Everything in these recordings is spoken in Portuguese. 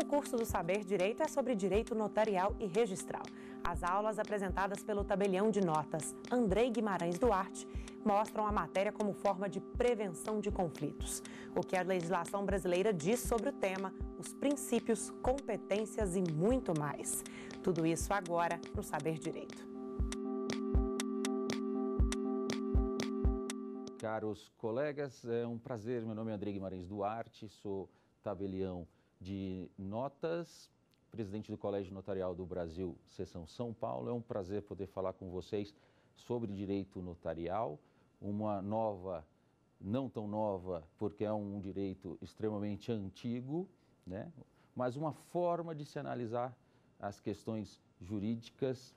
O curso do Saber Direito é sobre direito notarial e registral. As aulas apresentadas pelo tabelião de notas Andrei Guimarães Duarte mostram a matéria como forma de prevenção de conflitos. O que a legislação brasileira diz sobre o tema, os princípios, competências e muito mais. Tudo isso agora no Saber Direito. Caros colegas, é um prazer. Meu nome é André Guimarães Duarte, sou tabelião de notas, presidente do Colégio Notarial do Brasil, seção São Paulo. É um prazer poder falar com vocês sobre direito notarial uma nova, não tão nova, porque é um direito extremamente antigo, né? mas uma forma de se analisar as questões jurídicas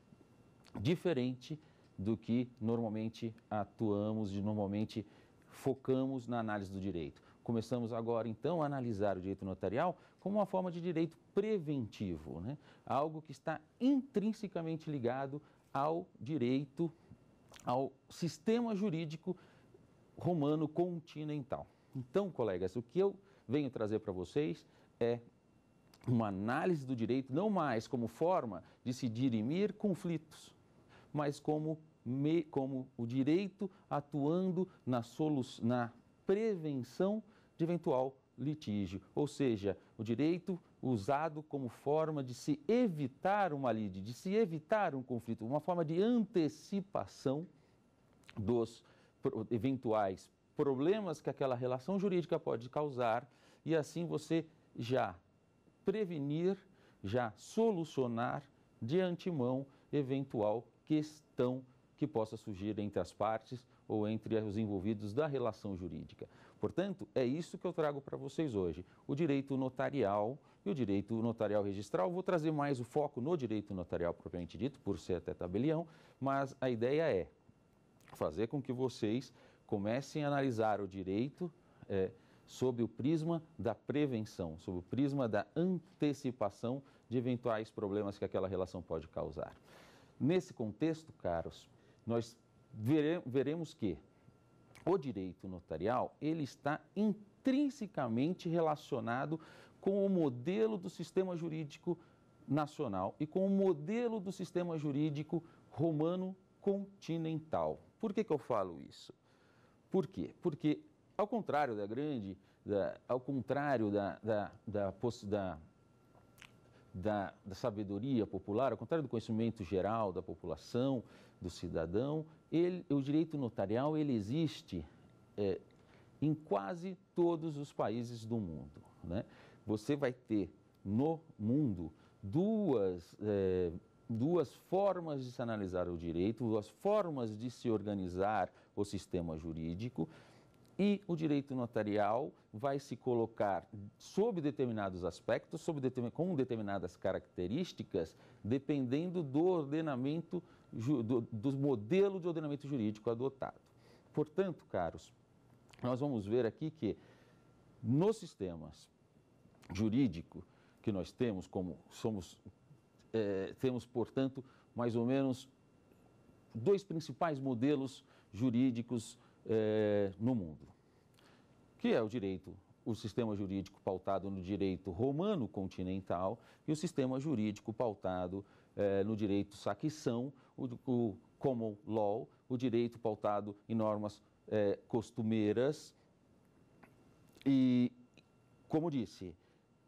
diferente do que normalmente atuamos e normalmente focamos na análise do direito. Começamos agora, então, a analisar o direito notarial como uma forma de direito preventivo, né? algo que está intrinsecamente ligado ao direito ao sistema jurídico romano continental. Então, colegas, o que eu venho trazer para vocês é uma análise do direito, não mais como forma de se dirimir conflitos, mas como, me, como o direito atuando na, solu, na prevenção de eventual litígio, ou seja, o direito usado como forma de se evitar uma lide, de se evitar um conflito, uma forma de antecipação dos eventuais problemas que aquela relação jurídica pode causar e assim você já prevenir, já solucionar de antemão eventual questão que possa surgir entre as partes ou entre os envolvidos da relação jurídica. Portanto, é isso que eu trago para vocês hoje: o direito notarial e o direito notarial registral. Vou trazer mais o foco no direito notarial propriamente dito, por ser até tabelião, mas a ideia é fazer com que vocês comecem a analisar o direito. É, sob o prisma da prevenção, sob o prisma da antecipação de eventuais problemas que aquela relação pode causar. Nesse contexto, caros, nós vere, veremos que o direito notarial ele está intrinsecamente relacionado com o modelo do sistema jurídico nacional e com o modelo do sistema jurídico romano continental. Por que, que eu falo isso? Por quê? Porque, ao contrário da grande, da, ao contrário da, da, da, da, da, da sabedoria popular, ao contrário do conhecimento geral da população, do cidadão. Ele, o direito notarial ele existe é, em quase todos os países do mundo. Né? Você vai ter no mundo duas, é, duas formas de se analisar o direito, duas formas de se organizar o sistema jurídico. E o direito notarial vai se colocar sob determinados aspectos, sob determin... com determinadas características, dependendo do ordenamento jurídico do, do modelo de ordenamento jurídico adotado. Portanto, caros, nós vamos ver aqui que nos sistemas jurídico que nós temos, como somos, é, temos, portanto, mais ou menos dois principais modelos jurídicos é, no mundo, que é o direito, o sistema jurídico pautado no direito romano continental e o sistema jurídico pautado eh, no direito saquição, o, o common law, o direito pautado em normas eh, costumeiras. E, como disse,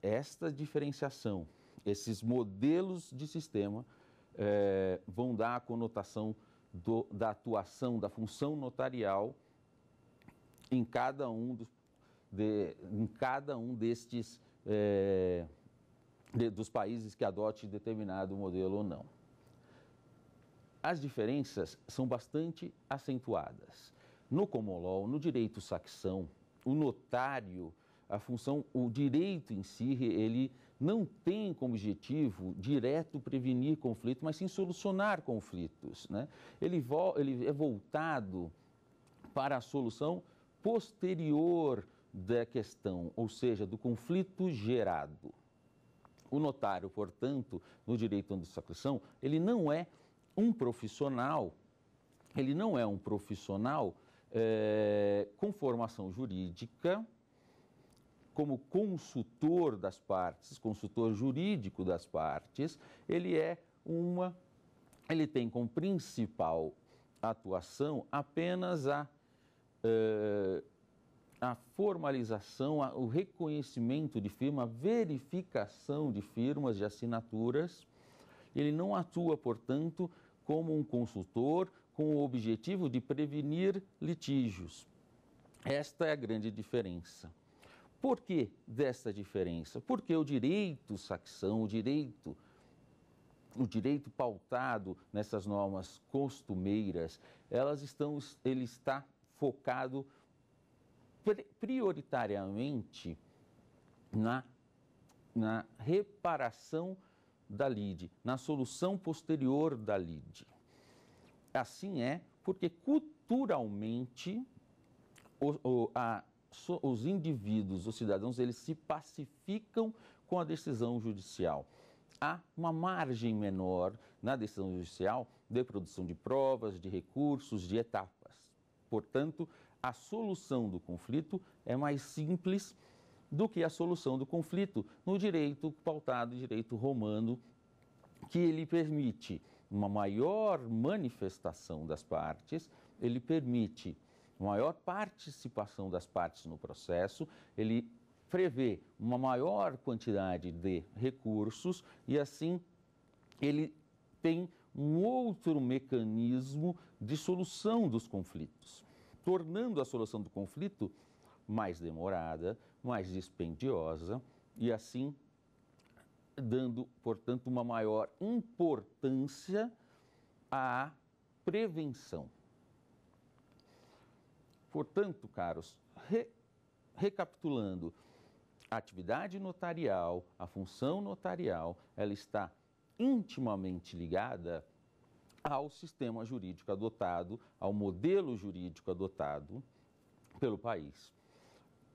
esta diferenciação, esses modelos de sistema eh, vão dar a conotação do, da atuação, da função notarial em cada um, dos, de, em cada um destes de, dos países que adote determinado modelo ou não. As diferenças são bastante acentuadas. No common law, no direito saxão, o notário, a função, o direito em si, ele não tem como objetivo direto prevenir conflito, mas sim solucionar conflitos. Né? Ele, ele é voltado para a solução posterior da questão, ou seja, do conflito gerado. O notário, portanto, no direito antissacrição, ele não é um profissional, ele não é um profissional é, com formação jurídica, como consultor das partes, consultor jurídico das partes, ele é uma, ele tem como principal atuação apenas a eh, a formalização, o reconhecimento de firma, a verificação de firmas, de assinaturas. Ele não atua, portanto, como um consultor com o objetivo de prevenir litígios. Esta é a grande diferença. Por que desta diferença? Porque o direito saxão, o direito o direito pautado nessas normas costumeiras, elas estão ele está focado prioritariamente na, na reparação da lide, na solução posterior da lide. Assim é, porque culturalmente o, o, a, so, os indivíduos, os cidadãos, eles se pacificam com a decisão judicial. Há uma margem menor na decisão judicial de produção de provas, de recursos, de etapas. Portanto, a solução do conflito é mais simples do que a solução do conflito no direito pautado, direito romano, que ele permite uma maior manifestação das partes, ele permite maior participação das partes no processo, ele prevê uma maior quantidade de recursos e assim ele tem um outro mecanismo de solução dos conflitos tornando a solução do conflito mais demorada, mais dispendiosa e assim dando, portanto, uma maior importância à prevenção. Portanto, caros, re, recapitulando, a atividade notarial, a função notarial, ela está intimamente ligada ao sistema jurídico adotado, ao modelo jurídico adotado pelo país.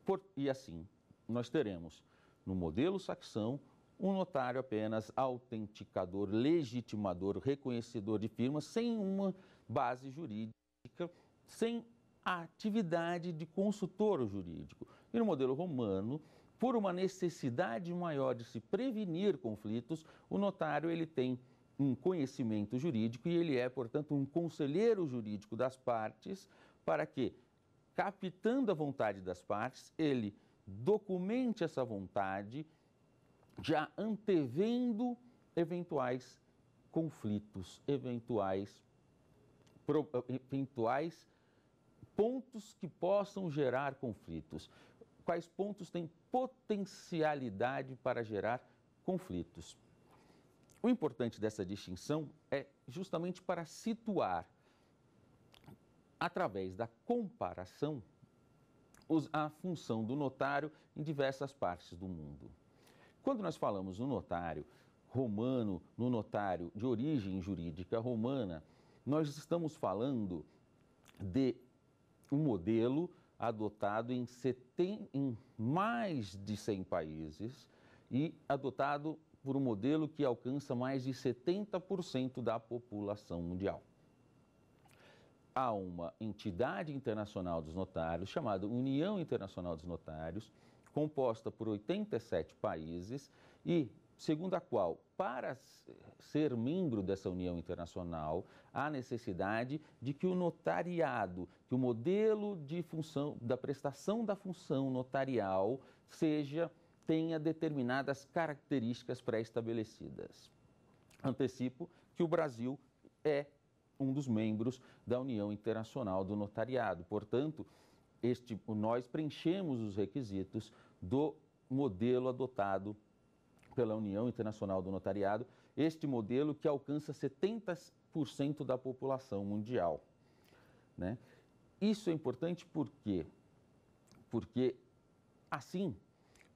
Por, e assim, nós teremos no modelo saxão um notário apenas autenticador, legitimador, reconhecedor de firmas, sem uma base jurídica, sem a atividade de consultor jurídico. E no modelo romano, por uma necessidade maior de se prevenir conflitos, o notário ele tem um conhecimento jurídico e ele é, portanto, um conselheiro jurídico das partes para que, captando a vontade das partes, ele documente essa vontade, já antevendo eventuais conflitos, eventuais, pro, eventuais pontos que possam gerar conflitos. Quais pontos têm potencialidade para gerar conflitos? O importante dessa distinção é justamente para situar, através da comparação, a função do notário em diversas partes do mundo. Quando nós falamos no notário romano, no notário de origem jurídica romana, nós estamos falando de um modelo adotado em, em mais de 100 países e adotado por um modelo que alcança mais de 70% da população mundial. Há uma entidade internacional dos notários, chamada União Internacional dos Notários, composta por 87 países e segundo a qual, para ser membro dessa União Internacional, há necessidade de que o notariado, que o modelo de função, da prestação da função notarial, seja tenha determinadas características pré-estabelecidas. Antecipo que o Brasil é um dos membros da União Internacional do Notariado. Portanto, este, nós preenchemos os requisitos do modelo adotado pela União Internacional do Notariado, este modelo que alcança 70% da população mundial. Né? Isso é importante porque Porque assim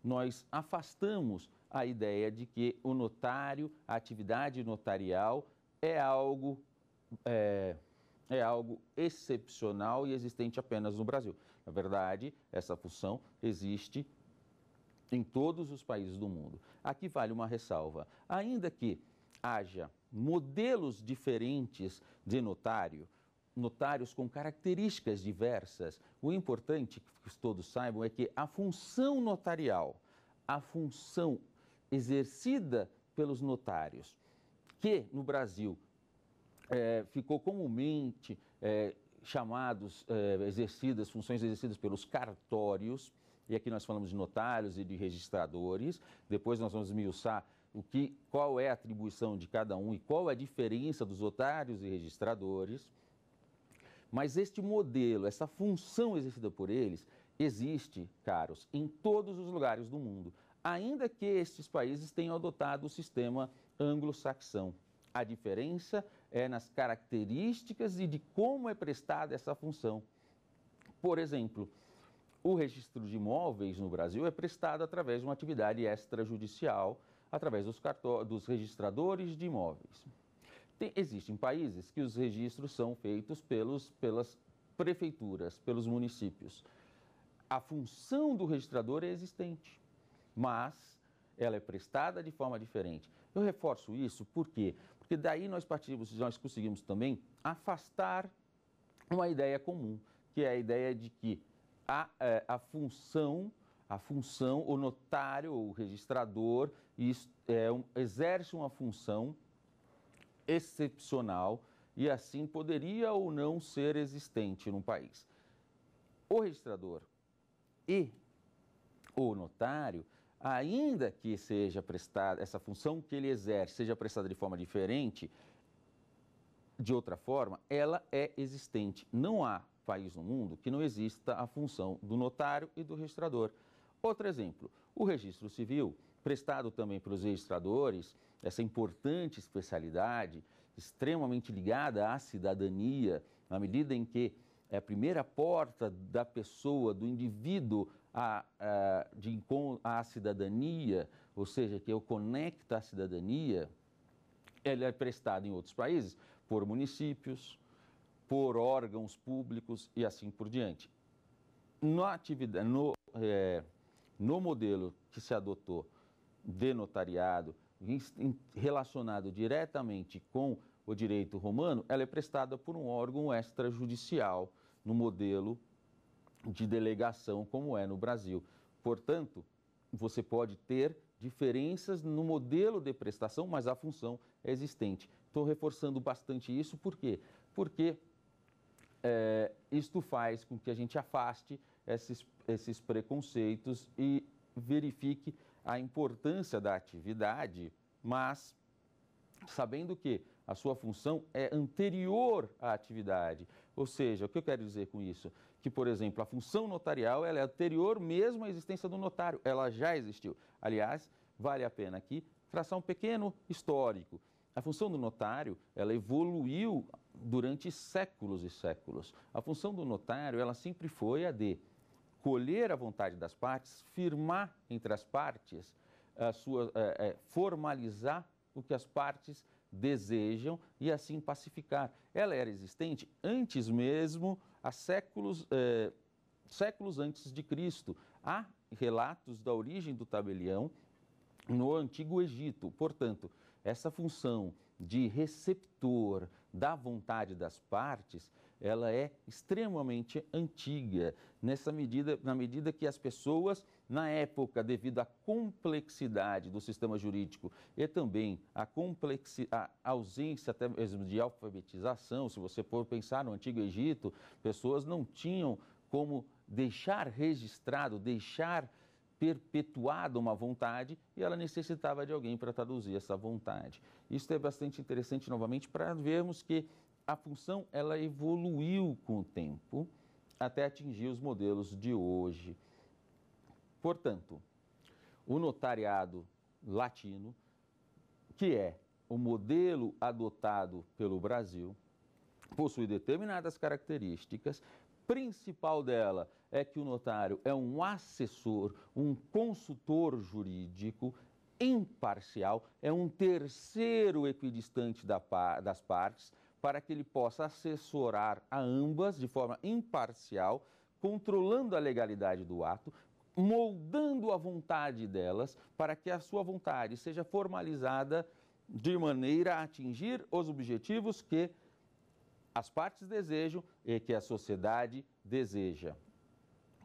nós afastamos a ideia de que o notário, a atividade notarial, é algo, é, é algo excepcional e existente apenas no Brasil. Na verdade, essa função existe em todos os países do mundo. Aqui vale uma ressalva. Ainda que haja modelos diferentes de notário, notários com características diversas. O importante que todos saibam é que a função notarial, a função exercida pelos notários, que no Brasil é, ficou comumente é, chamados, é, exercidas, funções exercidas pelos cartórios, e aqui nós falamos de notários e de registradores, depois nós vamos miuçar o que, qual é a atribuição de cada um e qual é a diferença dos notários e registradores. Mas este modelo, essa função exercida por eles, existe, caros, em todos os lugares do mundo, ainda que estes países tenham adotado o sistema anglo-saxão. A diferença é nas características e de como é prestada essa função. Por exemplo, o registro de imóveis no Brasil é prestado através de uma atividade extrajudicial, através dos, dos registradores de imóveis. Tem, existem países que os registros são feitos pelos, pelas prefeituras, pelos municípios. A função do registrador é existente, mas ela é prestada de forma diferente. Eu reforço isso por quê? Porque daí nós partimos, nós conseguimos também afastar uma ideia comum, que é a ideia de que a, é, a função, a função, o notário, o registrador, é um, exerce uma função excepcional e assim poderia ou não ser existente no país. O registrador e o notário, ainda que seja prestada essa função que ele exerce seja prestada de forma diferente, de outra forma, ela é existente. Não há país no mundo que não exista a função do notário e do registrador. Outro exemplo, o registro civil, prestado também pelos registradores, essa importante especialidade, extremamente ligada à cidadania, na medida em que é a primeira porta da pessoa, do indivíduo à, à, de, à cidadania, ou seja, que o conecto à cidadania, ela é prestada em outros países por municípios, por órgãos públicos e assim por diante. No, atividade, no, é, no modelo que se adotou de notariado, relacionado diretamente com o direito romano, ela é prestada por um órgão extrajudicial no modelo de delegação como é no Brasil. Portanto, você pode ter diferenças no modelo de prestação, mas a função é existente. Estou reforçando bastante isso, por quê? Porque é, isto faz com que a gente afaste esses, esses preconceitos e verifique a importância da atividade, mas sabendo que a sua função é anterior à atividade. Ou seja, o que eu quero dizer com isso? Que, por exemplo, a função notarial ela é anterior mesmo à existência do notário, ela já existiu. Aliás, vale a pena aqui traçar um pequeno histórico. A função do notário, ela evoluiu durante séculos e séculos. A função do notário, ela sempre foi a de colher a vontade das partes, firmar entre as partes, a sua, é, é, formalizar o que as partes desejam e assim pacificar. Ela era existente antes mesmo, há séculos, é, séculos antes de Cristo. Há relatos da origem do tabelião no Antigo Egito. Portanto, essa função de receptor, da vontade das partes, ela é extremamente antiga. Nessa medida, na medida que as pessoas, na época, devido à complexidade do sistema jurídico e também à, complexi, à ausência até mesmo de alfabetização, se você for pensar no Antigo Egito, pessoas não tinham como deixar registrado, deixar perpetuada uma vontade e ela necessitava de alguém para traduzir essa vontade. Isso é bastante interessante novamente para vermos que a função ela evoluiu com o tempo até atingir os modelos de hoje. Portanto, o notariado latino, que é o modelo adotado pelo Brasil, possui determinadas características, principal dela é que o notário é um assessor, um consultor jurídico imparcial, é um terceiro equidistante das partes, para que ele possa assessorar a ambas de forma imparcial, controlando a legalidade do ato, moldando a vontade delas, para que a sua vontade seja formalizada de maneira a atingir os objetivos que as partes desejam e que a sociedade deseja.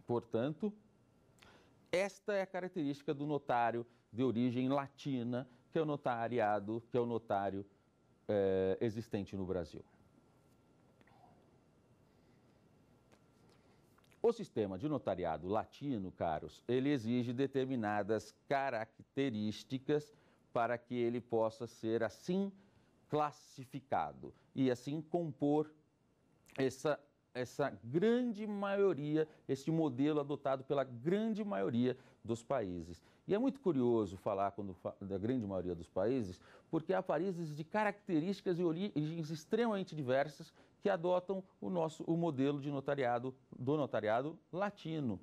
Portanto, esta é a característica do notário de origem latina, que é o notariado, que é o notário é, existente no Brasil. O sistema de notariado latino, caros, ele exige determinadas características para que ele possa ser assim classificado e assim compor essa essa grande maioria, este modelo adotado pela grande maioria dos países. E é muito curioso falar quando, da grande maioria dos países, porque há países de características e origens extremamente diversas que adotam o nosso o modelo de notariado do notariado latino.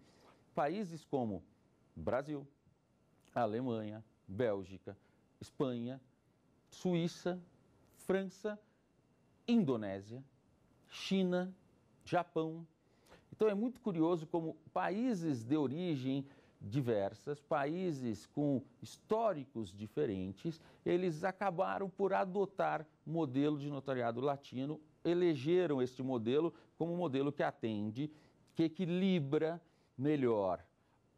Países como Brasil, Alemanha, Bélgica, Espanha, Suíça, França, Indonésia, China, Japão. Então é muito curioso como países de origem diversas, países com históricos diferentes, eles acabaram por adotar modelo de notariado latino, elegeram este modelo como um modelo que atende, que equilibra melhor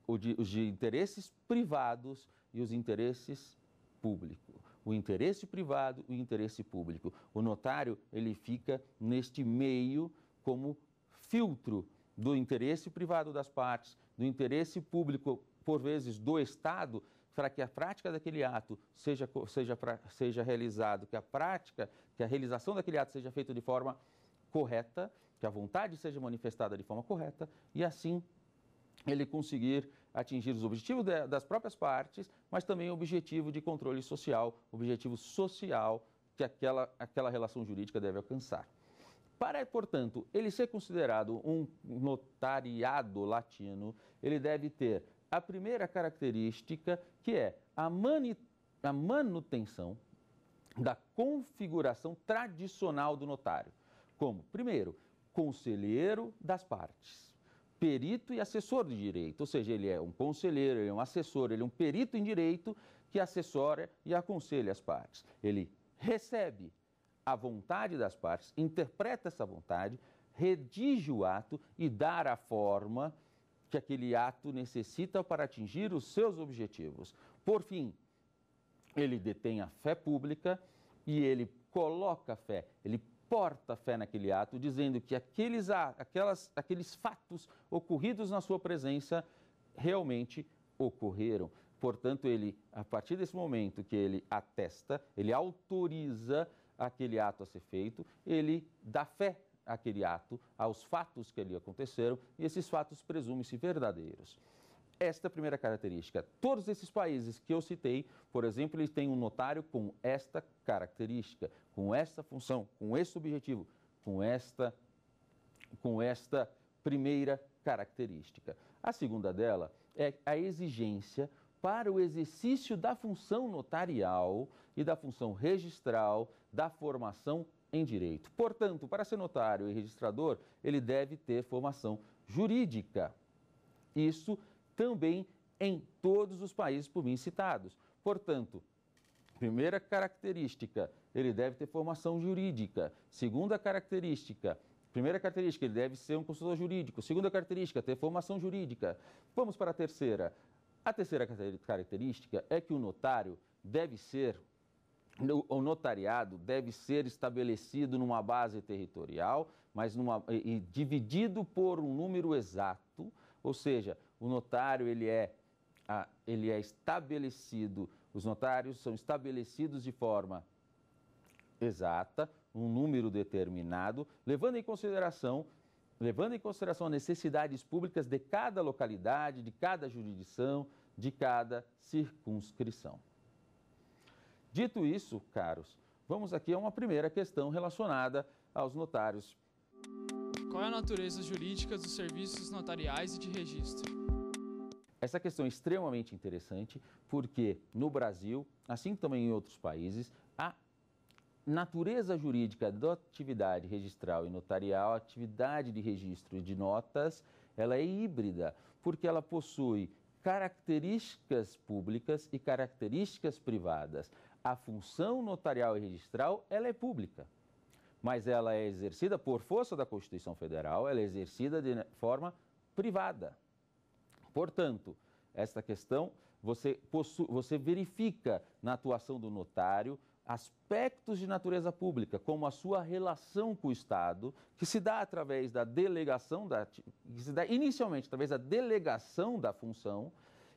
os de interesses privados e os interesses públicos. O interesse privado e o interesse público. O notário, ele fica neste meio como filtro do interesse privado das partes, do interesse público, por vezes do Estado, para que a prática daquele ato seja, seja, seja realizado, que a prática, que a realização daquele ato seja feita de forma correta, que a vontade seja manifestada de forma correta e assim ele conseguir atingir os objetivos de, das próprias partes, mas também o objetivo de controle social, objetivo social que aquela, aquela relação jurídica deve alcançar. Para, portanto, ele ser considerado um notariado latino, ele deve ter a primeira característica, que é a, mani, a manutenção da configuração tradicional do notário, como, primeiro, conselheiro das partes, perito e assessor de direito, ou seja, ele é um conselheiro, ele é um assessor, ele é um perito em direito que assessora e aconselha as partes. Ele recebe a vontade das partes, interpreta essa vontade, redige o ato e dá a forma que aquele ato necessita para atingir os seus objetivos. Por fim, ele detém a fé pública e ele coloca a fé, ele porta a fé naquele ato, dizendo que aqueles, aquelas, aqueles fatos ocorridos na sua presença realmente ocorreram. Portanto, ele, a partir desse momento que ele atesta, ele autoriza aquele ato a ser feito, ele dá fé àquele ato, aos fatos que ali aconteceram, e esses fatos presumem-se verdadeiros. Esta é a primeira característica. Todos esses países que eu citei, por exemplo, eles têm um notário com esta característica, com esta função, com esse objetivo, com esta, com esta primeira característica. A segunda dela é a exigência para o exercício da função notarial e da função registral da formação em direito. Portanto, para ser notário e registrador, ele deve ter formação jurídica. Isso também em todos os países por mim citados. Portanto, primeira característica, ele deve ter formação jurídica. Segunda característica, primeira característica, ele deve ser um consultor jurídico. Segunda característica, ter formação jurídica. Vamos para a terceira, a terceira característica é que o notário deve ser o notariado deve ser estabelecido numa base territorial, mas numa, e dividido por um número exato, ou seja, o notário ele é, ele é estabelecido, os notários são estabelecidos de forma exata, um número determinado, levando em consideração levando em consideração as necessidades públicas de cada localidade, de cada jurisdição, de cada circunscrição. Dito isso, caros, vamos aqui a uma primeira questão relacionada aos notários. Qual é a natureza jurídica dos serviços notariais e de registro? Essa questão é extremamente interessante porque no Brasil, assim também em outros países, natureza jurídica da atividade registral e notarial, a atividade de registro de notas, ela é híbrida, porque ela possui características públicas e características privadas. A função notarial e registral, ela é pública, mas ela é exercida por força da Constituição Federal, ela é exercida de forma privada. Portanto, esta questão você, você verifica na atuação do notário aspectos de natureza pública, como a sua relação com o Estado, que se dá através da delegação, da, que se dá inicialmente através da delegação da função,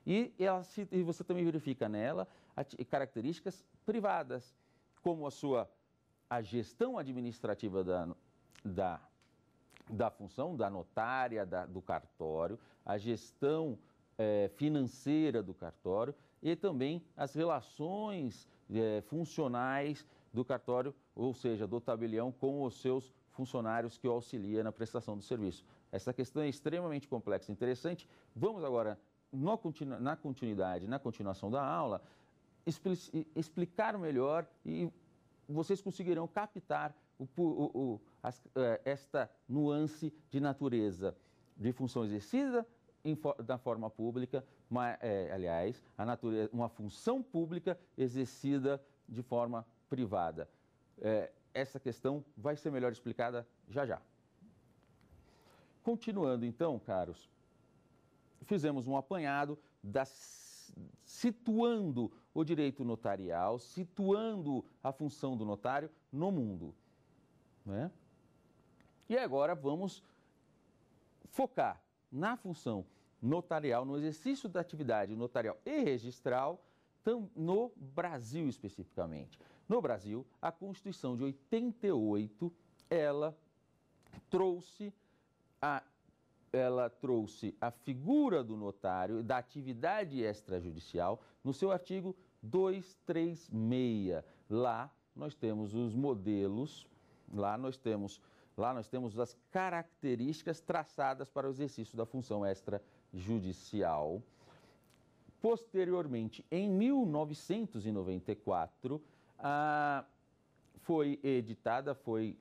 e, ela se, e você também verifica nela características privadas, como a sua a gestão administrativa da, da, da função, da notária, da, do cartório, a gestão eh, financeira do cartório e também as relações é, funcionais do cartório, ou seja, do tabelião, com os seus funcionários que o auxilia na prestação do serviço. Essa questão é extremamente complexa e interessante. Vamos agora, no, na continuidade, na continuação da aula, expli explicar melhor e vocês conseguirão captar o, o, o, as, é, esta nuance de natureza de função exercida da forma pública, mas, é, aliás, a natureza, uma função pública exercida de forma privada. É, essa questão vai ser melhor explicada já já. Continuando então, caros, fizemos um apanhado das, situando o direito notarial, situando a função do notário no mundo. Né? E agora vamos focar na função notarial, no exercício da atividade notarial e registral, no Brasil especificamente. No Brasil, a Constituição de 88, ela trouxe a ela trouxe a figura do notário da atividade extrajudicial no seu artigo 236. Lá nós temos os modelos, lá nós temos Lá nós temos as características traçadas para o exercício da função extrajudicial. Posteriormente, em 1994, foi editada, foi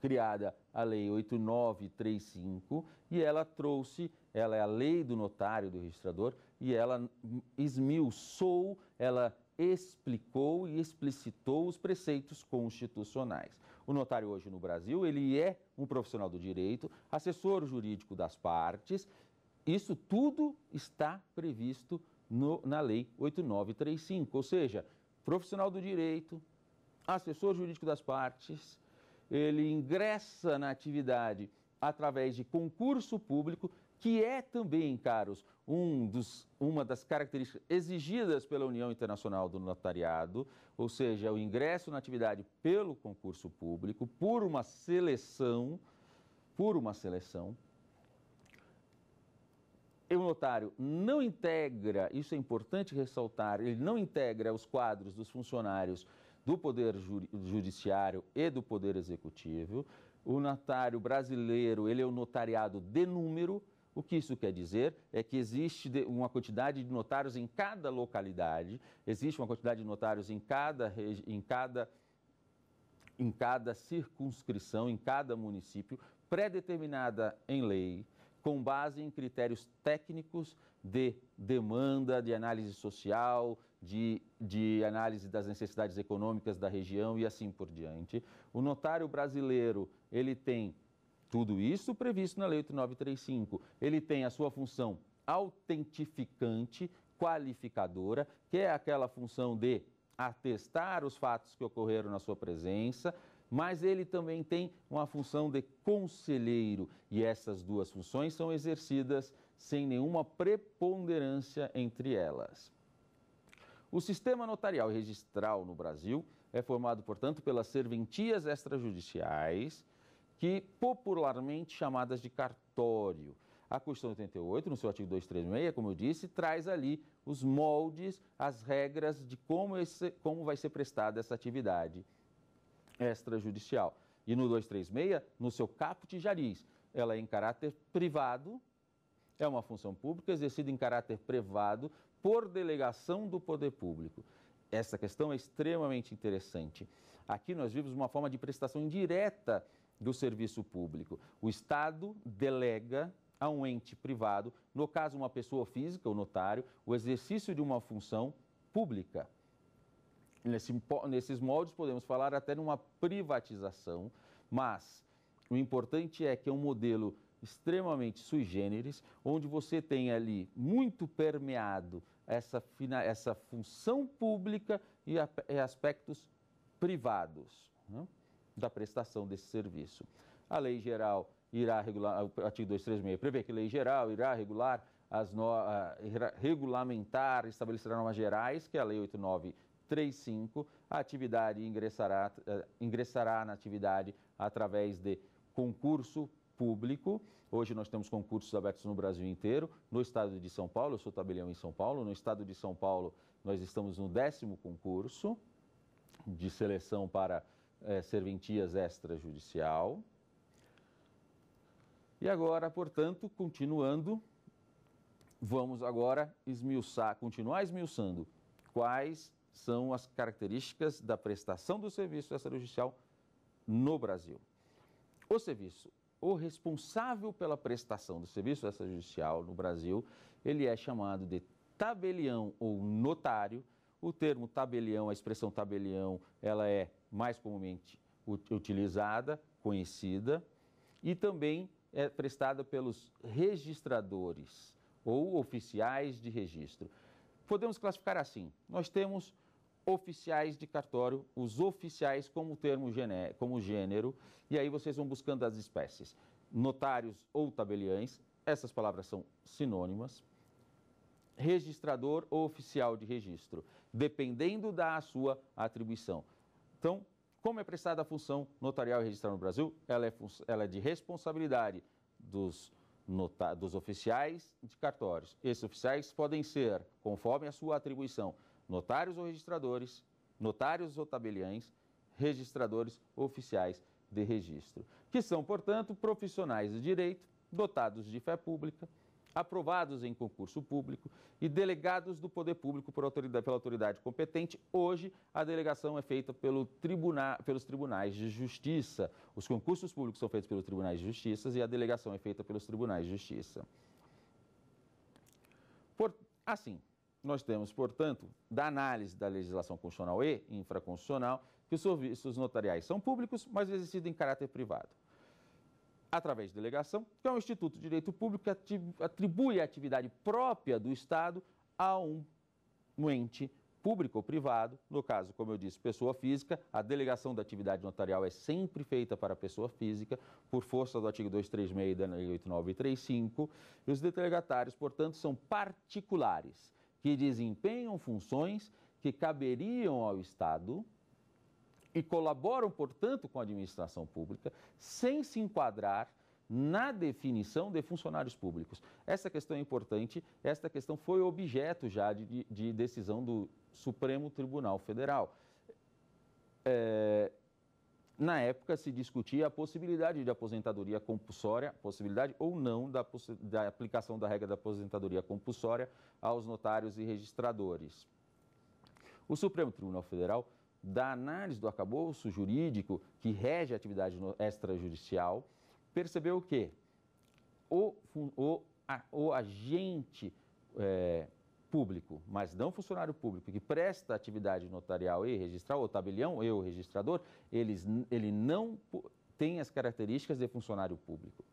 criada a Lei 8935 e ela trouxe, ela é a lei do notário, do registrador, e ela esmiuçou, ela explicou e explicitou os preceitos constitucionais. O notário hoje no Brasil, ele é um profissional do direito, assessor jurídico das partes. Isso tudo está previsto no, na Lei 8935, ou seja, profissional do direito, assessor jurídico das partes, ele ingressa na atividade através de concurso público que é também, caros, um dos, uma das características exigidas pela União Internacional do Notariado, ou seja, o ingresso na atividade pelo concurso público, por uma seleção, por uma seleção. E o notário não integra, isso é importante ressaltar, ele não integra os quadros dos funcionários do Poder Judiciário e do Poder Executivo. O notário brasileiro, ele é o notariado de número, o que isso quer dizer é que existe uma quantidade de notários em cada localidade, existe uma quantidade de notários em cada, em cada, em cada circunscrição, em cada município, pré-determinada em lei, com base em critérios técnicos de demanda, de análise social, de, de análise das necessidades econômicas da região e assim por diante. O notário brasileiro, ele tem tudo isso previsto na Lei 8935. Ele tem a sua função autentificante, qualificadora, que é aquela função de atestar os fatos que ocorreram na sua presença, mas ele também tem uma função de conselheiro, e essas duas funções são exercidas sem nenhuma preponderância entre elas. O sistema notarial registral no Brasil é formado, portanto, pelas serventias extrajudiciais, que popularmente chamadas de cartório. A Constituição 88, no seu artigo 236, como eu disse, traz ali os moldes, as regras de como, esse, como vai ser prestada essa atividade extrajudicial. E no 236, no seu caput já diz, ela é em caráter privado, é uma função pública exercida em caráter privado por delegação do poder público. Essa questão é extremamente interessante. Aqui nós vimos uma forma de prestação indireta do serviço público. O Estado delega a um ente privado, no caso uma pessoa física, o notário, o exercício de uma função pública. Nesse, nesses moldes podemos falar até numa privatização, mas o importante é que é um modelo extremamente sui generis, onde você tem ali muito permeado essa, essa função pública e, a, e aspectos privados. Né? da prestação desse serviço. A lei geral irá regular, o artigo 236 prevê que a lei geral irá regular as no, uh, regulamentar, estabelecerá normas gerais, que é a lei 8935, a atividade ingressará, uh, ingressará na atividade através de concurso público. Hoje nós temos concursos abertos no Brasil inteiro, no estado de São Paulo, eu sou tabelião em São Paulo, no estado de São Paulo nós estamos no décimo concurso de seleção para é, serventias extrajudicial. E agora, portanto, continuando, vamos agora esmiuçar, continuar esmiuçando quais são as características da prestação do serviço extrajudicial no Brasil. O serviço, o responsável pela prestação do serviço extrajudicial no Brasil, ele é chamado de tabelião ou notário, o termo tabelião, a expressão tabelião, ela é mais comumente utilizada, conhecida, e também é prestada pelos registradores ou oficiais de registro. Podemos classificar assim: nós temos oficiais de cartório, os oficiais como termo como gênero, e aí vocês vão buscando as espécies. Notários ou tabeliães, essas palavras são sinônimas registrador ou oficial de registro, dependendo da sua atribuição. Então, como é prestada a função notarial e registral no Brasil, ela é, ela é de responsabilidade dos, dos oficiais de cartórios. Esses oficiais podem ser, conforme a sua atribuição, notários ou registradores, notários ou tabeliães, registradores oficiais de registro, que são, portanto, profissionais de direito dotados de fé pública, aprovados em concurso público e delegados do poder público autoridade, pela autoridade competente. Hoje, a delegação é feita pelo tribuna, pelos tribunais de justiça. Os concursos públicos são feitos pelos tribunais de justiça e a delegação é feita pelos tribunais de justiça. Por, assim, nós temos, portanto, da análise da legislação constitucional e infraconstitucional, que os serviços notariais são públicos, mas exercidos em caráter privado através de delegação, que é um Instituto de Direito Público que atribui a atividade própria do Estado a um, ente público ou privado. No caso, como eu disse, pessoa física, a delegação da atividade notarial é sempre feita para a pessoa física, por força do artigo 236 da Lei 8935. E os delegatários, portanto, são particulares que desempenham funções que caberiam ao Estado e colaboram, portanto, com a administração pública, sem se enquadrar na definição de funcionários públicos. Essa questão é importante, esta questão foi objeto já de, de decisão do Supremo Tribunal Federal. É, na época se discutia a possibilidade de aposentadoria compulsória, possibilidade ou não da, da, aplicação da regra da aposentadoria compulsória aos notários e registradores. O Supremo Tribunal Federal da análise do arcabouço jurídico que rege a atividade extrajudicial, percebeu que o, o, a, o agente é, público, mas não funcionário público, que presta atividade notarial e registral, o tabelião e o registrador, eles, ele não tem as características de funcionário público.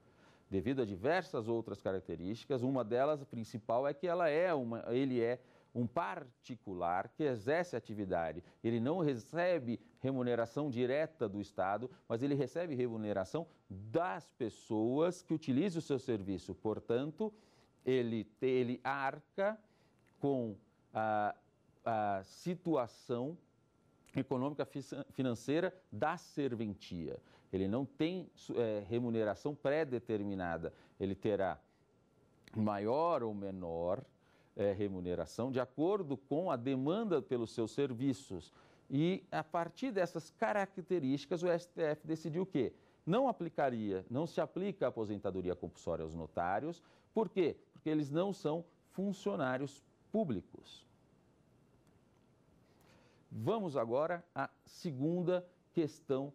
Devido a diversas outras características, uma delas, a principal, é que ela é uma, ele é um particular que exerce atividade. Ele não recebe remuneração direta do Estado, mas ele recebe remuneração das pessoas que utilizam o seu serviço. Portanto, ele, ele arca com a, a situação econômica financeira da serventia. Ele não tem é, remuneração pré-determinada. Ele terá maior ou menor é, remuneração de acordo com a demanda pelos seus serviços. E a partir dessas características, o STF decidiu o quê? Não aplicaria, não se aplica a aposentadoria compulsória aos notários. Por quê? Porque eles não são funcionários públicos. Vamos agora à segunda questão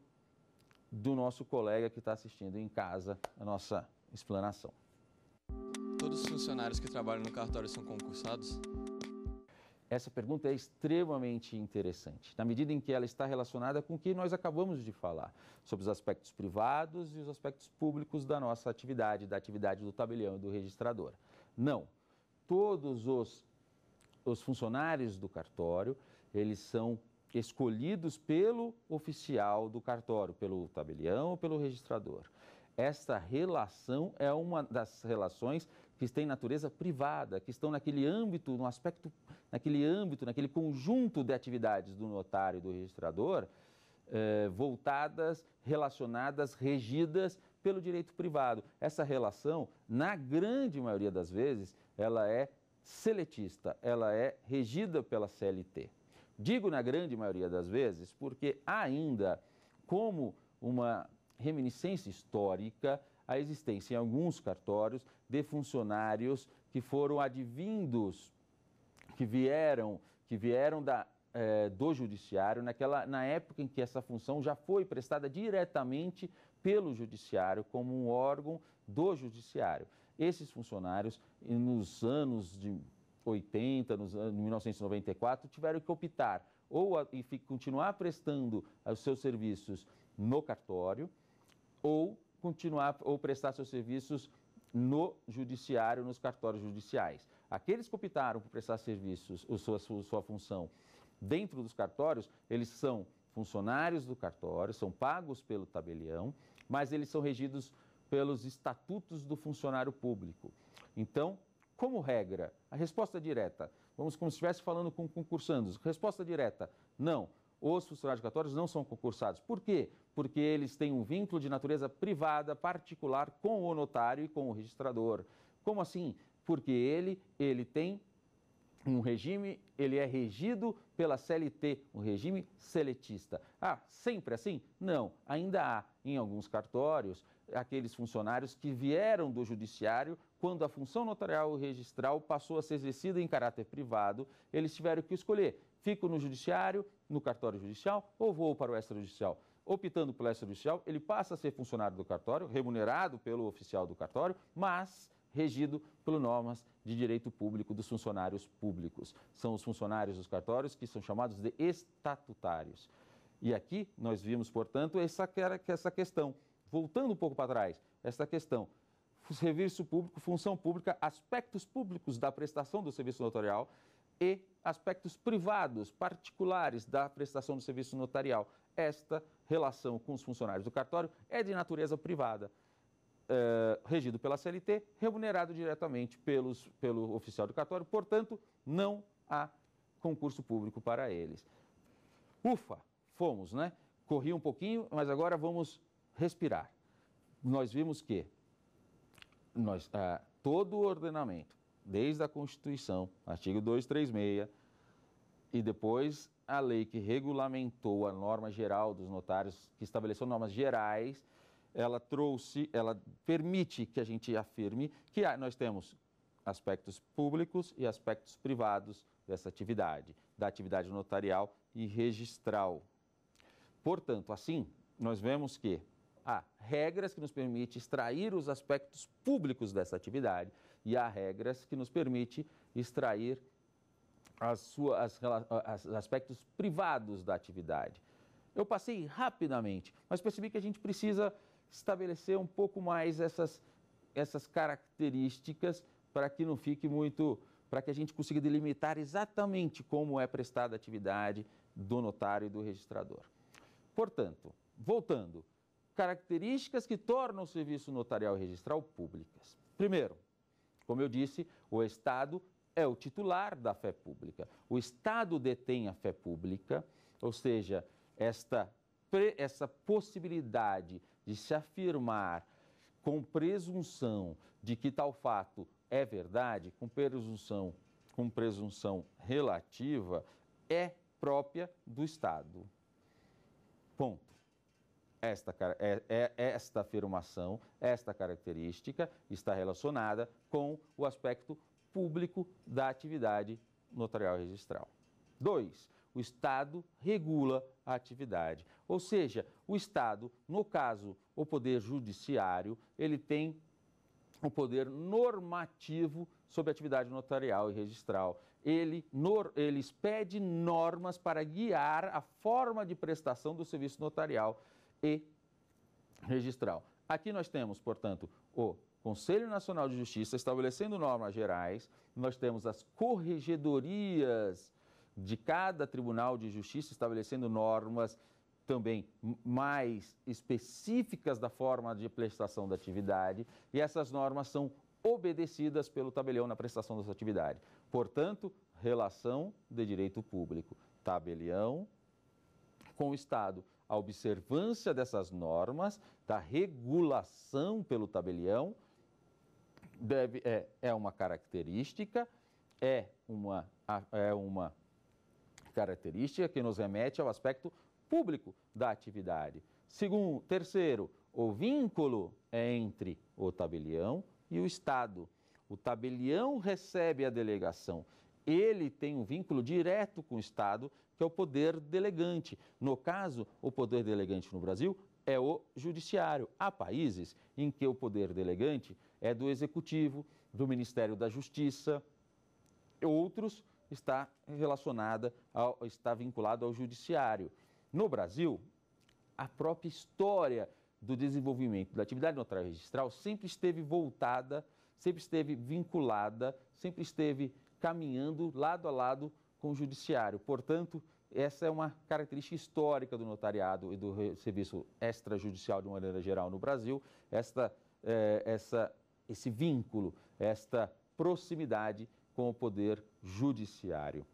do nosso colega que está assistindo em casa a nossa explanação todos os funcionários que trabalham no cartório são concursados? Essa pergunta é extremamente interessante, na medida em que ela está relacionada com o que nós acabamos de falar, sobre os aspectos privados e os aspectos públicos da nossa atividade, da atividade do tabelião e do registrador. Não, todos os, os funcionários do cartório, eles são escolhidos pelo oficial do cartório, pelo tabelião ou pelo registrador. Esta relação é uma das relações que têm natureza privada, que estão naquele âmbito, no aspecto, naquele âmbito, naquele conjunto de atividades do notário e do registrador, eh, voltadas, relacionadas, regidas pelo direito privado. Essa relação, na grande maioria das vezes, ela é seletista, ela é regida pela CLT. Digo na grande maioria das vezes, porque ainda como uma reminiscência histórica a existência em alguns cartórios de funcionários que foram advindos, que vieram, que vieram da, eh, do judiciário naquela, na época em que essa função já foi prestada diretamente pelo judiciário como um órgão do judiciário. Esses funcionários, nos anos de 80, nos anos 1994, tiveram que optar ou a, e continuar prestando os seus serviços no cartório ou continuar ou prestar seus serviços no judiciário, nos cartórios judiciais. Aqueles que optaram por prestar serviços, ou sua, sua, sua função dentro dos cartórios, eles são funcionários do cartório, são pagos pelo tabelião, mas eles são regidos pelos estatutos do funcionário público. Então, como regra, a resposta direta, vamos como se estivesse falando com concursandos, resposta direta, não. Os funcionários cartórios não são concursados. Por quê? porque eles têm um vínculo de natureza privada, particular, com o notário e com o registrador. Como assim? Porque ele, ele tem um regime, ele é regido pela CLT, o um regime seletista. Ah, sempre assim? Não, ainda há em alguns cartórios aqueles funcionários que vieram do judiciário quando a função notarial ou registral passou a ser exercida em caráter privado, eles tiveram que escolher: fico no judiciário, no cartório judicial ou vou para o extrajudicial optando pela judicial, ele passa a ser funcionário do cartório, remunerado pelo oficial do cartório, mas regido por normas de direito público dos funcionários públicos. São os funcionários dos cartórios que são chamados de estatutários. E aqui nós vimos, portanto, essa, essa questão. Voltando um pouco para trás, essa questão serviço público, função pública, aspectos públicos da prestação do serviço notarial e aspectos privados, particulares da prestação do serviço notarial. Esta relação com os funcionários do cartório é de natureza privada, eh, regido pela CLT, remunerado diretamente pelos, pelo oficial do cartório, portanto, não há concurso público para eles. Ufa, fomos, né? Corri um pouquinho, mas agora vamos respirar. Nós vimos que nós, ah, todo o ordenamento desde a Constituição, artigo 236, e depois a lei que regulamentou a norma geral dos notários, que estabeleceu normas gerais, ela trouxe, ela permite que a gente afirme que ah, nós temos aspectos públicos e aspectos privados dessa atividade, da atividade notarial e registral. Portanto, assim, nós vemos que há regras que nos permitem extrair os aspectos públicos dessa atividade e há regras que nos permite extrair as suas as, as aspectos privados da atividade. Eu passei rapidamente, mas percebi que a gente precisa estabelecer um pouco mais essas, essas características para que não fique muito, para que a gente consiga delimitar exatamente como é prestada a atividade do notário e do registrador. Portanto, voltando, características que tornam o serviço notarial e registral públicas. Primeiro, como eu disse, o Estado é o titular da fé pública. O Estado detém a fé pública, ou seja, esta, essa possibilidade de se afirmar com presunção de que tal fato é verdade, com presunção, com presunção relativa, é própria do Estado. Ponto esta, é, é, esta afirmação, esta característica está relacionada com o aspecto público da atividade notarial registral. 2. O Estado regula a atividade. Ou seja, o Estado, no caso, o Poder Judiciário, ele tem o poder normativo sobre a atividade notarial e registral. Ele, nor, ele expede normas para guiar a forma de prestação do serviço notarial e registral. Aqui nós temos, portanto, o Conselho Nacional de Justiça estabelecendo normas gerais, nós temos as corregedorias de cada Tribunal de Justiça estabelecendo normas também mais específicas da forma de prestação da atividade, e essas normas são obedecidas pelo tabelião na prestação dessa atividade. Portanto, relação de direito público, tabelião com o Estado a observância dessas normas, da regulação pelo tabelião, deve, é, é uma característica, é uma, é uma característica que nos remete ao aspecto público da atividade. Segundo, terceiro, o vínculo é entre o tabelião e o Estado. O tabelião recebe a delegação ele tem um vínculo direto com o Estado, que é o poder delegante. No caso, o poder delegante no Brasil é o judiciário. Há países em que o poder delegante é do executivo, do Ministério da Justiça, outros está relacionada ao, está vinculado ao judiciário. No Brasil, a própria história do desenvolvimento da atividade notarial registral sempre esteve voltada, sempre esteve vinculada, sempre esteve caminhando lado a lado com o judiciário. Portanto, essa é uma característica histórica do notariado e do serviço extrajudicial de maneira geral no Brasil, esta, eh, essa, esse vínculo, esta proximidade com o poder judiciário.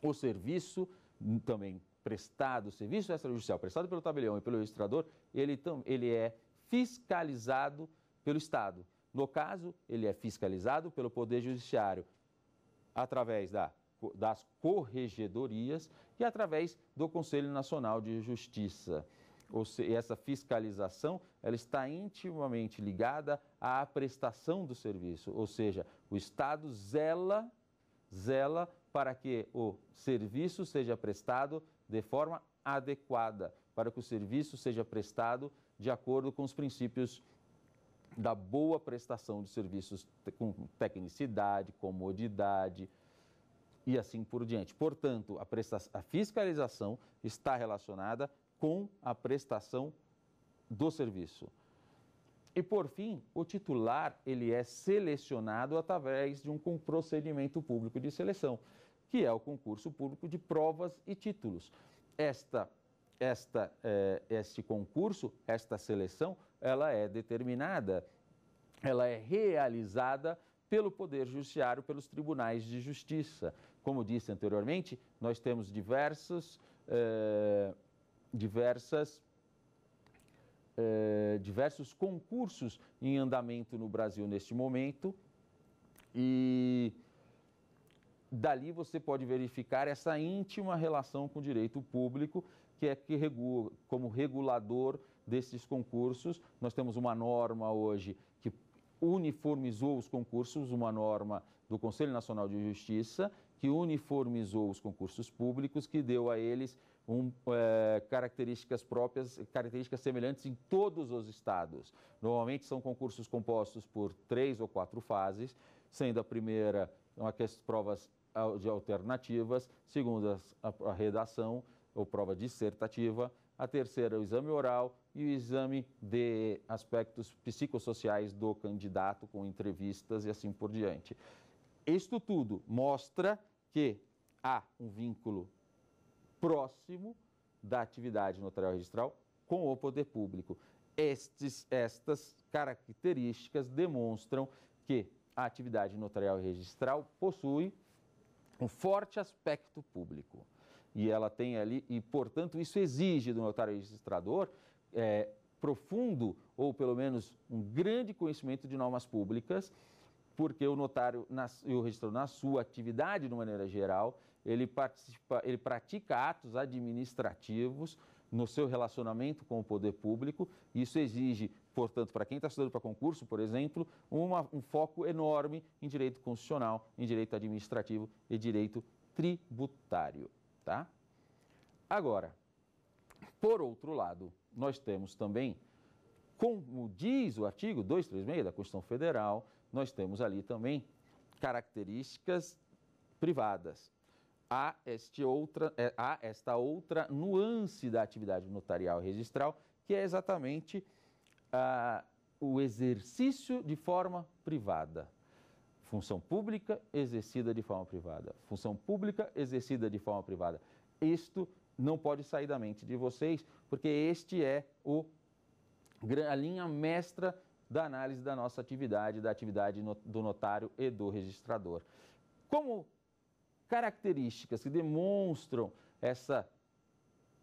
O serviço hum, também prestado, o serviço extrajudicial prestado pelo tabelião e pelo registrador, ele, ele é fiscalizado pelo Estado. No caso, ele é fiscalizado pelo Poder Judiciário através da, das corregedorias e através do Conselho Nacional de Justiça. Ou seja, essa fiscalização ela está intimamente ligada à prestação do serviço, ou seja, o Estado zela, zela para que o serviço seja prestado de forma adequada, para que o serviço seja prestado de acordo com os princípios da boa prestação de serviços com tecnicidade, comodidade e assim por diante. Portanto, a, a fiscalização está relacionada com a prestação do serviço. E por fim, o titular ele é selecionado através de um procedimento público de seleção, que é o concurso público de provas e títulos. Esta, esta, eh, este concurso, esta seleção ela é determinada, ela é realizada pelo Poder Judiciário, pelos tribunais de justiça. Como disse anteriormente, nós temos diversos, eh, diversas, eh, diversos concursos em andamento no Brasil neste momento e dali você pode verificar essa íntima relação com o direito público, que é que regula, como regulador desses concursos. Nós temos uma norma hoje que uniformizou os concursos, uma norma do Conselho Nacional de Justiça, que uniformizou os concursos públicos, que deu a eles um, é, características próprias, características semelhantes em todos os estados. Normalmente são concursos compostos por três ou quatro fases, sendo a primeira uma, as provas de alternativas, segunda a, a redação ou prova dissertativa, a terceira o exame oral e o exame de aspectos psicossociais do candidato, com entrevistas e assim por diante. Isto tudo mostra que há um vínculo próximo da atividade notarial registral com o poder público. Estes, estas características demonstram que a atividade notarial registral possui um forte aspecto público. E ela tem ali, e portanto, isso exige do notário registrador é, profundo ou pelo menos um grande conhecimento de normas públicas, porque o notário e o registrador, na sua atividade de maneira geral, ele, participa, ele pratica atos administrativos no seu relacionamento com o poder público. Isso exige, portanto, para quem está estudando para concurso, por exemplo, uma, um foco enorme em direito constitucional, em direito administrativo e direito tributário. Tá? Agora, por outro lado, nós temos também, como diz o artigo 236 da Constituição Federal, nós temos ali também características privadas. Há, este outra, é, há esta outra nuance da atividade notarial registral, que é exatamente ah, o exercício de forma privada. Função pública exercida de forma privada. Função pública exercida de forma privada. Isto não pode sair da mente de vocês, porque este é o, a linha mestra da análise da nossa atividade, da atividade do notário e do registrador. Como características que demonstram essa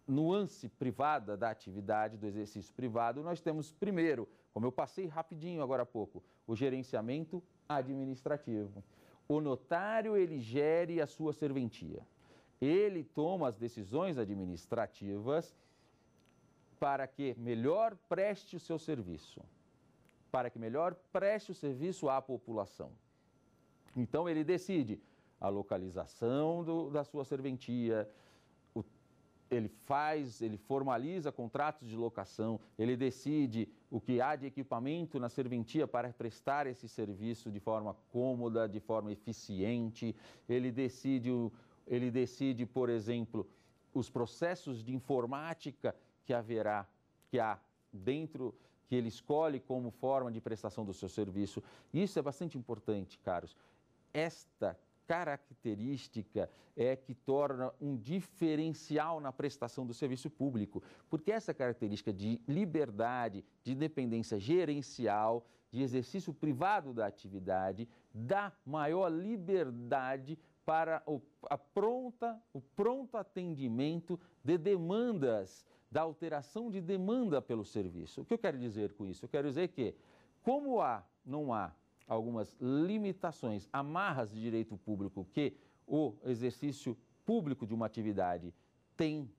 nuance privada da atividade, do exercício privado, nós temos primeiro, como eu passei rapidinho agora há pouco, o gerenciamento administrativo. O notário ele gere a sua serventia. Ele toma as decisões administrativas para que melhor preste o seu serviço, para que melhor preste o serviço à população. Então ele decide a localização do, da sua serventia, o, ele faz, ele formaliza contratos de locação, ele decide o que há de equipamento na serventia para prestar esse serviço de forma cômoda, de forma eficiente, ele decide o, ele decide, por exemplo, os processos de informática que haverá, que há dentro, que ele escolhe como forma de prestação do seu serviço. Isso é bastante importante, caros. Esta característica é que torna um diferencial na prestação do serviço público, porque essa característica de liberdade, de dependência gerencial, de exercício privado da atividade, dá maior liberdade para o, a pronta, o pronto atendimento de demandas, da alteração de demanda pelo serviço. O que eu quero dizer com isso? Eu quero dizer que, como há, não há algumas limitações, amarras de direito público que o exercício público de uma atividade tem,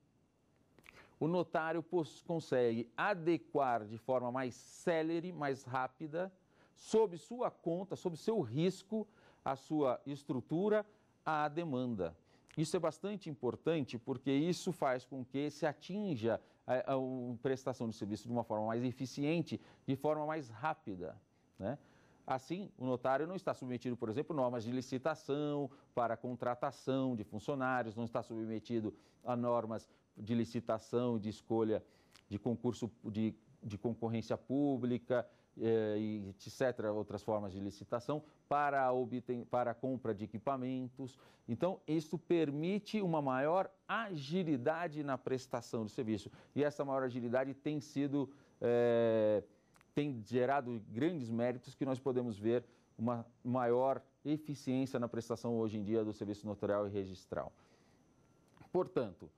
o notário consegue adequar de forma mais célere, mais rápida, sob sua conta, sob seu risco, a sua estrutura à demanda. Isso é bastante importante porque isso faz com que se atinja é, a, a, a prestação de serviço de uma forma mais eficiente, de forma mais rápida. Né? Assim, o notário não está submetido, por exemplo, normas de licitação para contratação de funcionários, não está submetido a normas de licitação, de escolha de concurso de, de concorrência pública, eh, e etc., outras formas de licitação, para a, obten para compra de equipamentos. Então, isso permite uma maior agilidade na prestação do serviço. E essa maior agilidade tem sido, eh, tem gerado grandes méritos que nós podemos ver uma maior eficiência na prestação hoje em dia do serviço notarial e registral. Portanto,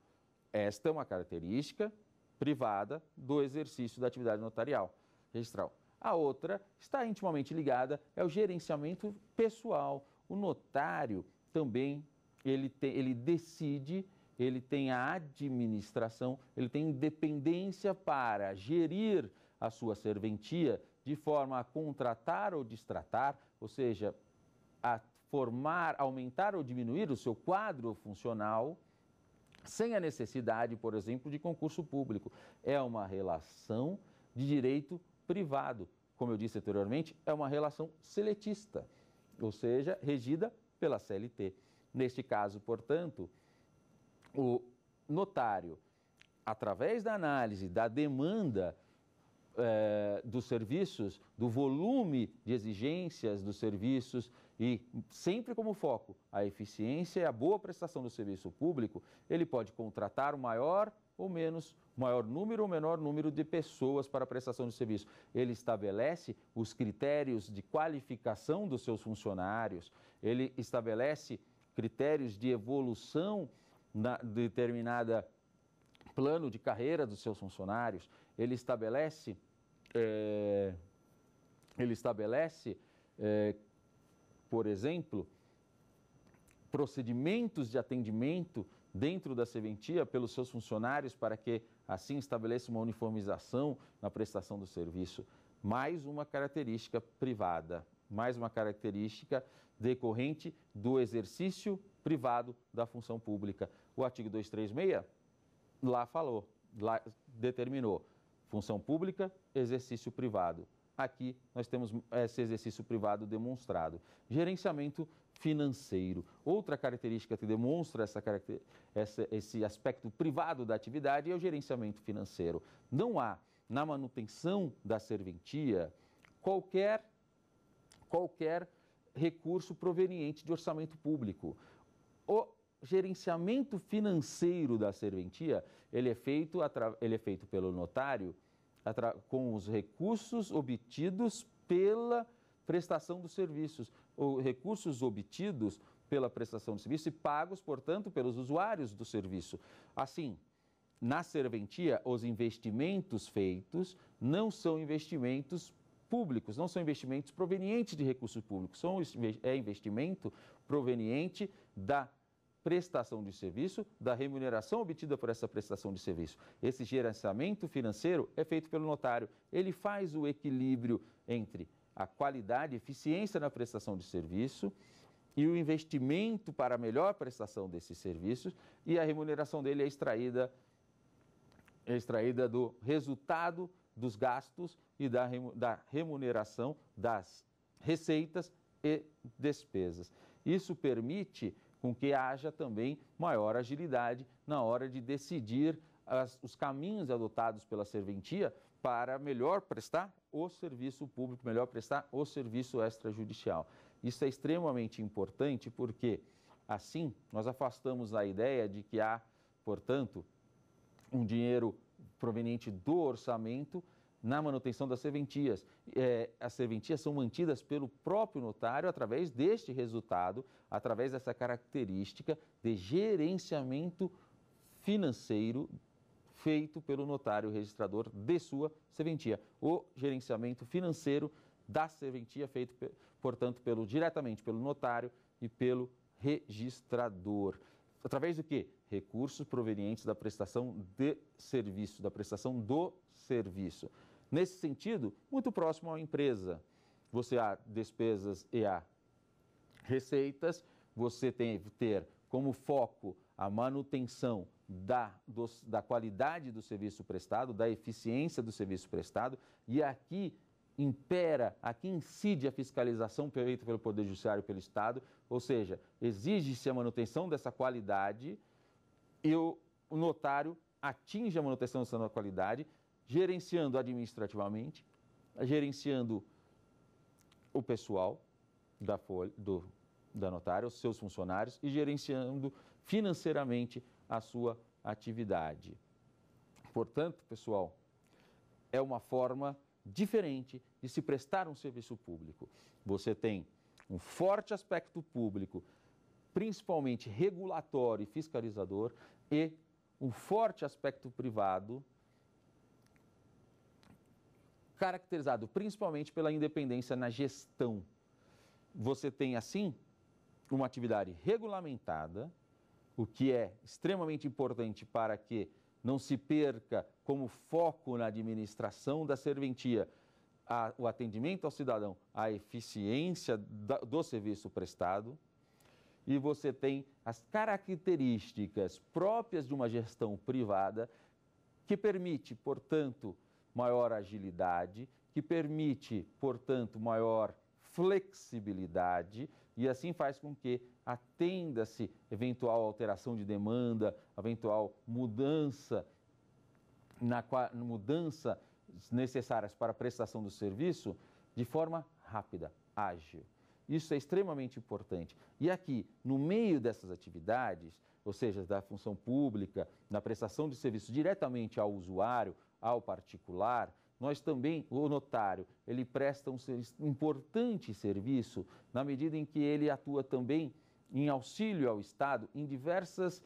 esta é uma característica privada do exercício da atividade notarial registral. A outra está intimamente ligada é o gerenciamento pessoal. O notário também ele, tem, ele decide, ele tem a administração, ele tem independência para gerir a sua serventia de forma a contratar ou distratar, ou seja, a formar, aumentar ou diminuir o seu quadro funcional sem a necessidade, por exemplo, de concurso público. É uma relação de direito privado. Como eu disse anteriormente, é uma relação seletista, ou seja, regida pela CLT. Neste caso, portanto, o notário, através da análise da demanda eh, dos serviços, do volume de exigências dos serviços e sempre como foco a eficiência e a boa prestação do serviço público, ele pode contratar o maior ou menos, maior número ou menor número de pessoas para a prestação de serviço. Ele estabelece os critérios de qualificação dos seus funcionários, ele estabelece critérios de evolução na determinada plano de carreira dos seus funcionários, ele estabelece, é, ele estabelece, é, por exemplo, procedimentos de atendimento dentro da serventia pelos seus funcionários para que assim estabeleça uma uniformização na prestação do serviço. Mais uma característica privada, mais uma característica decorrente do exercício privado da função pública. O artigo 236 lá falou, lá determinou função pública, exercício privado. Aqui nós temos eh, esse exercício privado demonstrado. Gerenciamento financeiro. Outra característica que demonstra essa, essa, esse aspecto privado da atividade é o gerenciamento financeiro. Não há, na manutenção da serventia, qualquer, qualquer recurso proveniente de orçamento público. O gerenciamento financeiro da serventia, ele é feito, ele é feito pelo notário, com os recursos obtidos pela prestação dos serviços, ou recursos obtidos pela prestação de serviço e pagos, portanto, pelos usuários do serviço. Assim, na serventia, os investimentos feitos não são investimentos públicos, não são investimentos provenientes de recursos públicos, são, é investimento proveniente da prestação de serviço, da remuneração obtida por essa prestação de serviço. Esse gerenciamento financeiro é feito pelo notário. Ele faz o equilíbrio entre a qualidade, eficiência na prestação de serviço e o investimento para a melhor prestação desses serviços e a remuneração dele é extraída é extraída do resultado dos gastos e da remuneração das receitas e despesas. Isso permite com que haja também maior agilidade na hora de decidir as, os caminhos adotados pela serventia para melhor prestar o serviço público, melhor prestar o serviço extrajudicial. Isso é extremamente importante porque, assim, nós afastamos a ideia de que há, portanto, um dinheiro proveniente do orçamento na manutenção das serventias. É, as serventias são mantidas pelo próprio notário através deste resultado, através dessa característica de gerenciamento financeiro feito pelo notário registrador de sua serventia. O gerenciamento financeiro da serventia feito, portanto, pelo diretamente pelo notário e pelo registrador. Através do que? Recursos provenientes da prestação de serviço, da prestação do serviço. Nesse sentido, muito próximo à empresa. Você há despesas e há receitas, você tem que ter como foco a manutenção da, da qualidade do serviço prestado, da eficiência do serviço prestado, e aqui impera, aqui incide a fiscalização feita pelo Poder Judiciário e pelo Estado, ou seja, exige-se a manutenção dessa qualidade e o, o notário atinge a manutenção dessa qualidade, gerenciando administrativamente, gerenciando o pessoal da, folha, do, da notária, os seus funcionários e gerenciando financeiramente a sua atividade. Portanto, pessoal, é uma forma diferente de se prestar um serviço público. Você tem um forte aspecto público, principalmente regulatório e fiscalizador, e um forte aspecto privado, caracterizado principalmente pela independência na gestão. Você tem, assim, uma atividade regulamentada, o que é extremamente importante para que não se perca como foco na administração da serventia a, o atendimento ao cidadão, a eficiência da, do serviço prestado. E você tem as características próprias de uma gestão privada que permite, portanto, maior agilidade, que permite, portanto, maior flexibilidade e assim faz com que atenda-se eventual alteração de demanda, eventual mudança na mudança necessárias para a prestação do serviço de forma rápida, ágil. Isso é extremamente importante. E aqui, no meio dessas atividades, ou seja, da função pública, na prestação de serviço diretamente ao usuário, ao particular, nós também, o notário, ele presta um importante serviço na medida em que ele atua também em auxílio ao Estado em diversas,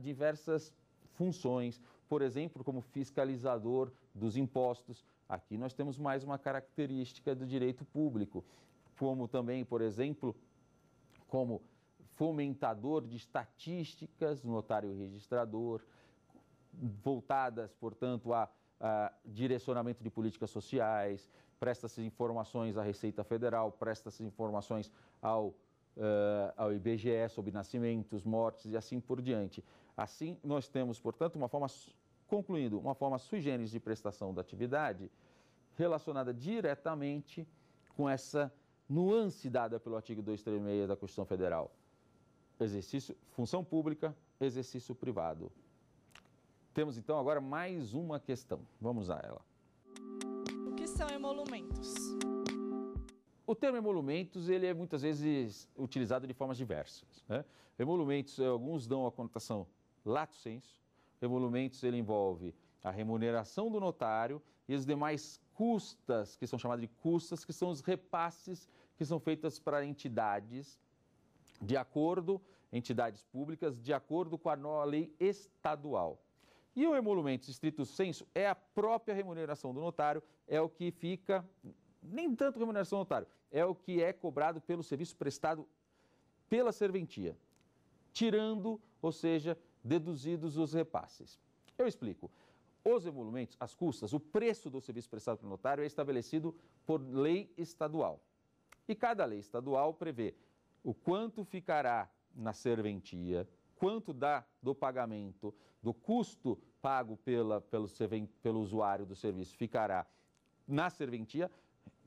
diversas funções, por exemplo, como fiscalizador dos impostos. Aqui nós temos mais uma característica do direito público, como também, por exemplo, como fomentador de estatísticas, notário registrador, voltadas, portanto, a, a direcionamento de políticas sociais, presta-se informações à Receita Federal, presta-se informações ao, uh, ao IBGE sobre nascimentos, mortes e assim por diante. Assim, nós temos, portanto, uma forma, concluindo, uma forma sui generis de prestação da atividade relacionada diretamente com essa nuance dada pelo artigo 236 da Constituição Federal. Exercício, função pública, exercício privado. Temos então agora mais uma questão. Vamos a ela. O que são emolumentos? O termo emolumentos ele é muitas vezes utilizado de formas diversas. Né? Emolumentos, eh, alguns dão a conotação lato senso. Emolumentos ele envolve a remuneração do notário e os demais custas, que são chamadas de custas, que são os repasses que são feitas para entidades de acordo, entidades públicas, de acordo com a nova lei estadual. E o emolumento estrito senso é a própria remuneração do notário, é o que fica, nem tanto remuneração do notário, é o que é cobrado pelo serviço prestado pela serventia, tirando, ou seja, deduzidos os repasses. Eu explico. Os emolumentos, as custas, o preço do serviço prestado pelo notário é estabelecido por lei estadual. E cada lei estadual prevê o quanto ficará na serventia quanto dá do pagamento, do custo pago pela, pelo, pelo usuário do serviço ficará na serventia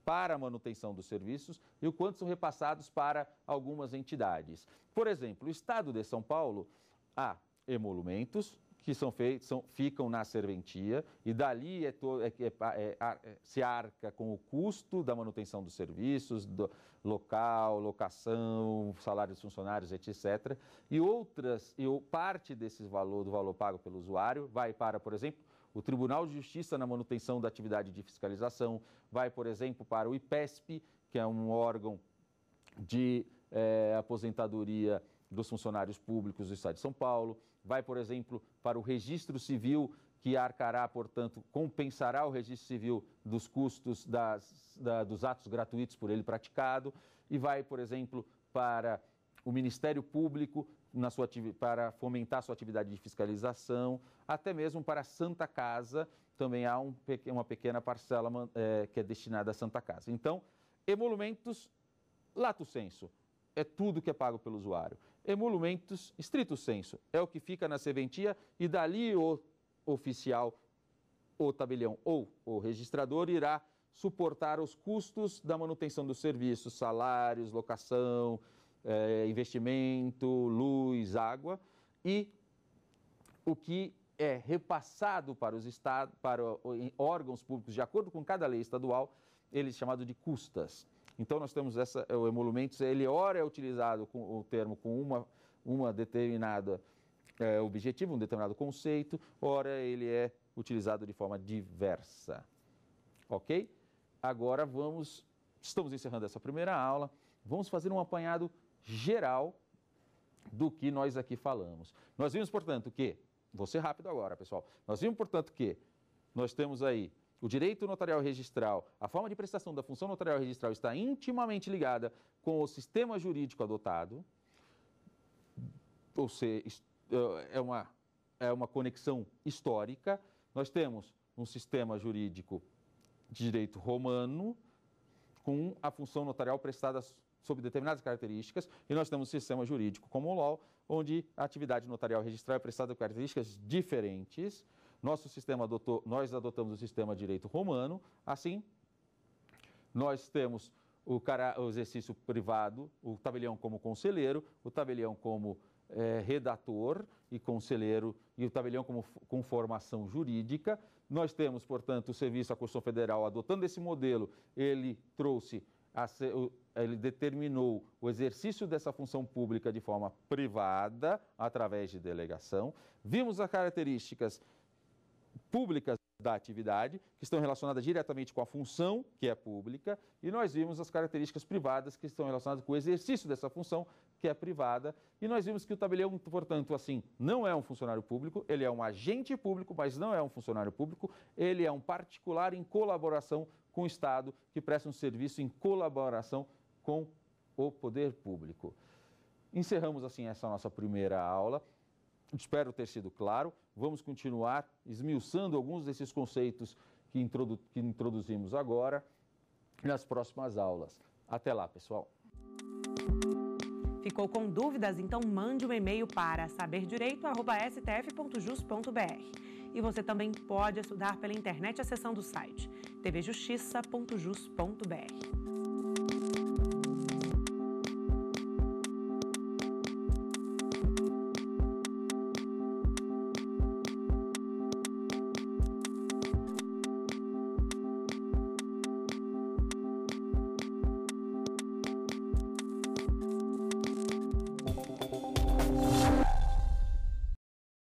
para a manutenção dos serviços e o quanto são repassados para algumas entidades. Por exemplo, o Estado de São Paulo há emolumentos, que são feitos, são, ficam na serventia, e dali é to, é, é, é, é, se arca com o custo da manutenção dos serviços, do local, locação, salário dos funcionários, etc. E outras, e parte desse valor, do valor pago pelo usuário, vai para, por exemplo, o Tribunal de Justiça na manutenção da atividade de fiscalização, vai, por exemplo, para o IPESP, que é um órgão de eh, aposentadoria dos funcionários públicos do Estado de São Paulo, vai, por exemplo, para o registro civil, que arcará, portanto, compensará o registro civil dos custos das, da, dos atos gratuitos por ele praticado, e vai, por exemplo, para o Ministério Público, na sua, para fomentar sua atividade de fiscalização, até mesmo para a Santa Casa, também há um, uma pequena parcela é, que é destinada à Santa Casa. Então, emolumentos, lato senso, é tudo que é pago pelo usuário emolumentos, estrito senso, é o que fica na serventia e dali o oficial, o tabelião ou o registrador irá suportar os custos da manutenção do serviço, salários, locação, eh, investimento, luz, água e o que é repassado para os estados, para órgãos públicos de acordo com cada lei estadual, ele é chamado de custas. Então nós temos essa, o emolumentos, ele ora é utilizado com o termo com uma, uma determinada é, objetivo, um determinado conceito, ora ele é utilizado de forma diversa. Ok? Agora vamos, estamos encerrando essa primeira aula, vamos fazer um apanhado geral do que nós aqui falamos. Nós vimos, portanto, que, vou ser rápido agora, pessoal, nós vimos, portanto, que nós temos aí o direito notarial registral, a forma de prestação da função notarial registral está intimamente ligada com o sistema jurídico adotado, ou seja, é, é uma, é uma conexão histórica. Nós temos um sistema jurídico de direito romano com a função notarial prestada sob determinadas características, e nós temos um sistema jurídico como o LOL, onde a atividade notarial registral é prestada com características diferentes nosso sistema adotou, nós adotamos o sistema de direito romano, assim, nós temos o, cara, o exercício privado, o tabelião como conselheiro, o tabelião como é, redator e conselheiro e o tabelião como, com formação jurídica. Nós temos, portanto, o serviço à Constituição Federal adotando esse modelo, ele trouxe, a, ele determinou o exercício dessa função pública de forma privada, através de delegação. Vimos as características públicas da atividade, que estão relacionadas diretamente com a função que é pública, e nós vimos as características privadas que estão relacionadas com o exercício dessa função que é privada, e nós vimos que o tabelião, portanto, assim, não é um funcionário público, ele é um agente público, mas não é um funcionário público, ele é um particular em colaboração com o Estado, que presta um serviço em colaboração com o poder público. Encerramos assim essa nossa primeira aula. Espero ter sido claro. Vamos continuar esmiuçando alguns desses conceitos que, introdu que introduzimos agora nas próximas aulas. Até lá, pessoal. Ficou com dúvidas? Então mande um e-mail para saberdireito.stf.jus.br. E você também pode estudar pela internet acessando o site tvjustiça.jus.br.